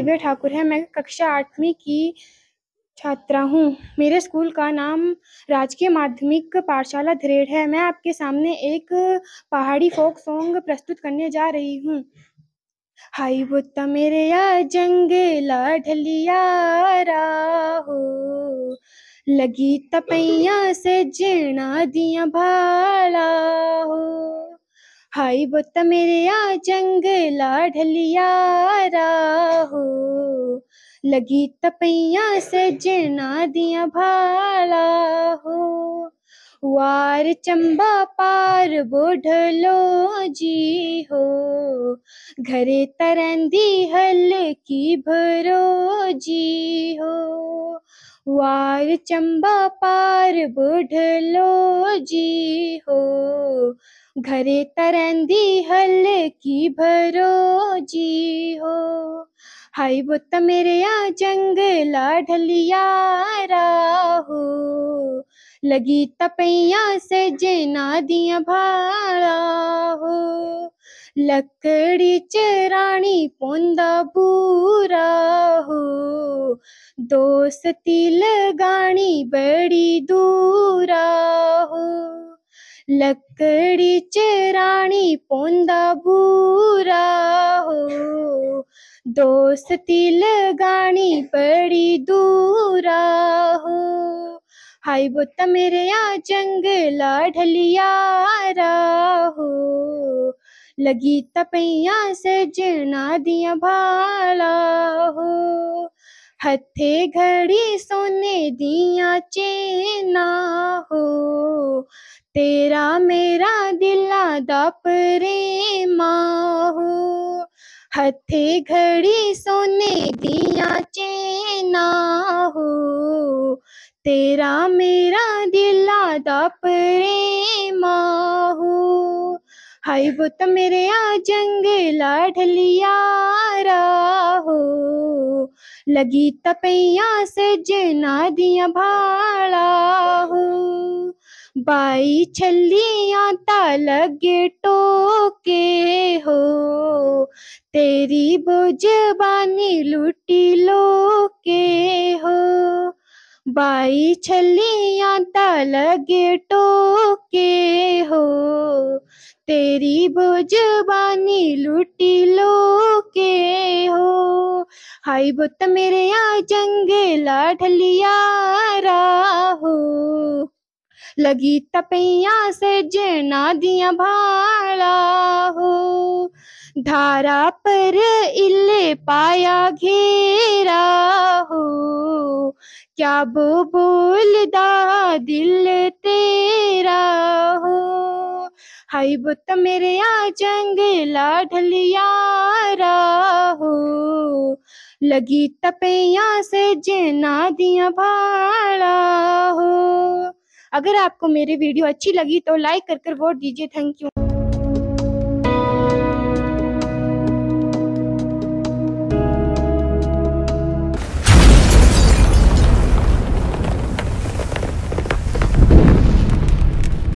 दिव्या ठाकुर है मैं कक्षा आठवीं की छात्रा हूँ मेरे स्कूल का नाम राजकीय माध्यमिक पाठशाला धरेड़ है मैं आपके सामने एक पहाड़ी फोक सॉन्ग प्रस्तुत करने जा रही हूँ हाई बुत्ता मेरे या जंगे ढलियारा हो लगी तपैया से जीणा दिया भाला हो हाई बुत्ता मेरे या जंगला ढलियारा हो लगी तपैया सजना दिया भाला हो वार चंबा पार बोढ़लो जी हो घरे तरंदी हल की भरो जी हो वार चंबा पार बुढ़लो जी हो घरे तरंदी हल की भरो जी हो हाय बुत मेरे या जंगला ढलिया राहु लगी तपैया से जेना दिया भाड़ा हो लकड़ी चराणी पौंदा बूरा हो दोस्ती लगानी बड़ी दूरा हो लकड़ी दोस्ती लगानी पड़ी दूरा हो हाय बोता मेरे यहाँ जंगला ढलियारा हो लगी तपैया से जना दिया भाला हो हथे घड़ी सोने दिया चेना हो तेरा मेरा दिला दा प्रेमा हथे घड़ी सोने दिया चेना हो तेरा मेरा दिला दा प्रेमा हो हाय बुत मेरे आ जंग लिया हो लगी तपैया से जना दिया भाड़ा हो बाई छलिया ता लगे टोके तेरी बोझबानी लुटी लो के हो बाई छलियां लगे टोके हो तेरी बोझबानी लुटी लो के हो हाई बुत मेरे यहाँ जंगे लाठलिया हो लगी तपैया से जना दिया भाड़ा धारा पर इल पाया घेरा हो क्या बो बोलदा दिल तेरा हो हाई बुत तो मेरे आ जंगला ढलियारा हो लगी तपैया से जना दिया भाड़ा हो अगर आपको मेरी वीडियो अच्छी लगी तो लाइक कर कर वोट दीजिए थैंक यू